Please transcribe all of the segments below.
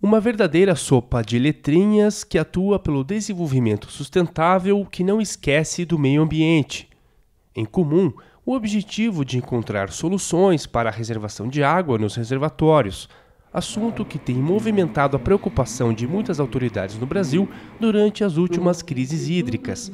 Uma verdadeira sopa de letrinhas que atua pelo desenvolvimento sustentável que não esquece do meio ambiente. Em comum, o objetivo de encontrar soluções para a reservação de água nos reservatórios, assunto que tem movimentado a preocupação de muitas autoridades no Brasil durante as últimas crises hídricas.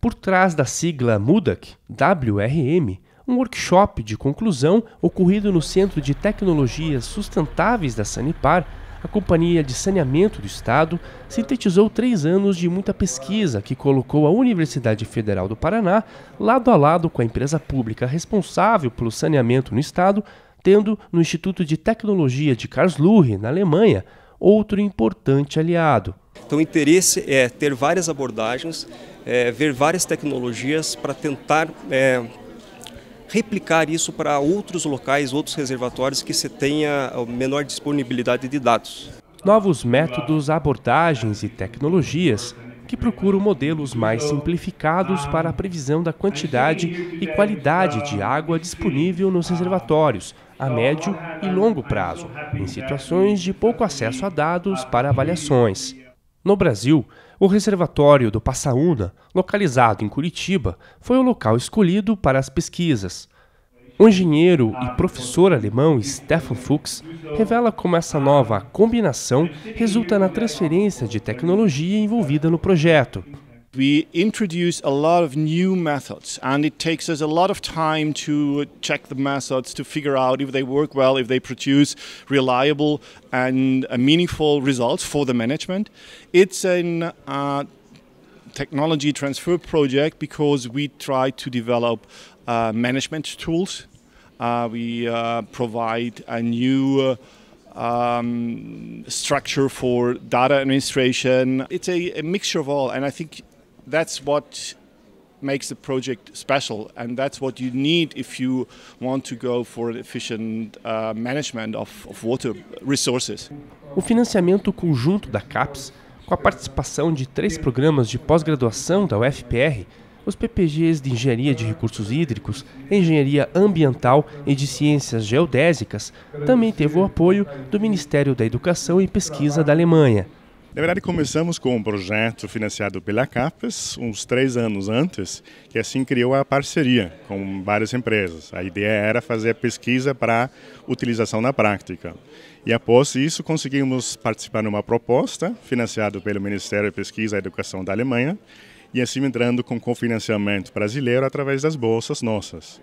Por trás da sigla MUDAC, WRM, um workshop de conclusão ocorrido no Centro de Tecnologias Sustentáveis da Sanipar a Companhia de Saneamento do Estado sintetizou três anos de muita pesquisa que colocou a Universidade Federal do Paraná lado a lado com a empresa pública responsável pelo saneamento no Estado, tendo no Instituto de Tecnologia de Karlsruhe, na Alemanha, outro importante aliado. Então, o interesse é ter várias abordagens, é, ver várias tecnologias para tentar. É, replicar isso para outros locais, outros reservatórios que se tenha ah, menor disponibilidade de dados. Novos métodos, abordagens e tecnologias que procuram modelos mais simplificados para a previsão da quantidade e qualidade de água disponível nos reservatórios a médio e longo prazo, em situações de pouco acesso a dados para avaliações. No Brasil, o reservatório do Passaúna, localizado em Curitiba, foi o local escolhido para as pesquisas. O engenheiro e professor alemão Stefan Fuchs revela como essa nova combinação resulta na transferência de tecnologia envolvida no projeto, we introduce a lot of new methods and it takes us a lot of time to check the methods to figure out if they work well if they produce reliable and uh, meaningful results for the management it's an uh, technology transfer project because we try to develop uh, management tools uh, we uh, provide a new uh, um, structure for data administration. It's a, a, mixture of all, and I think that's what makes the project special, and that's what you need if you want to go for efficient uh, management of, of water resources. O financiamento conjunto da CAPES, com a participação de três programas de pós-graduação da UFPR, os PPGs de Engenharia de Recursos Hídricos, Engenharia Ambiental e de Ciências Geodésicas, também teve o apoio do Ministério da Educação e Pesquisa da Alemanha. Na verdade, começamos com um projeto financiado pela CAPES uns três anos antes, que assim criou a parceria com várias empresas. A ideia era fazer a pesquisa para utilização na prática. E após isso, conseguimos participar numa proposta financiada pelo Ministério de Pesquisa e Educação da Alemanha, e assim entrando com cofinanciamento brasileiro através das bolsas nossas.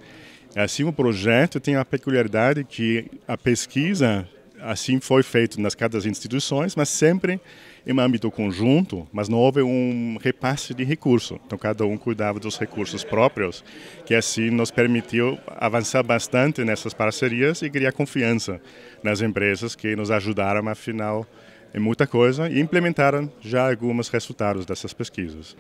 Assim, o projeto tem a peculiaridade que a pesquisa assim foi feito nas cada instituições, mas sempre em âmbito conjunto, mas não houve um repasse de recursos. Então cada um cuidava dos recursos próprios, que assim nos permitiu avançar bastante nessas parcerias e criar confiança nas empresas que nos ajudaram afinal em muita coisa e implementaram já alguns resultados dessas pesquisas.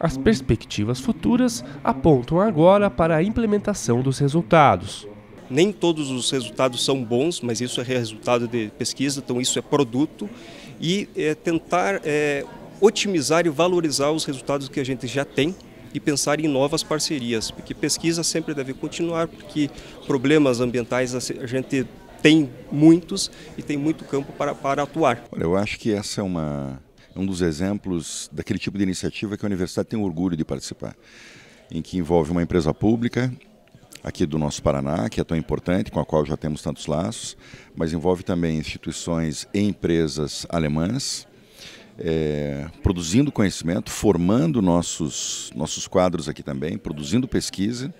As perspectivas futuras apontam agora para a implementação dos resultados. Nem todos os resultados são bons, mas isso é resultado de pesquisa, então isso é produto. E é, tentar é, otimizar e valorizar os resultados que a gente já tem e pensar em novas parcerias, porque pesquisa sempre deve continuar, porque problemas ambientais a gente tem muitos e tem muito campo para, para atuar. Olha, eu acho que essa é uma, um dos exemplos daquele tipo de iniciativa que a universidade tem orgulho de participar, em que envolve uma empresa pública, aqui do nosso Paraná, que é tão importante, com a qual já temos tantos laços, mas envolve também instituições e empresas alemãs, é, produzindo conhecimento, formando nossos, nossos quadros aqui também, produzindo pesquisa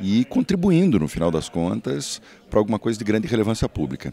e contribuindo, no final das contas, para alguma coisa de grande relevância pública.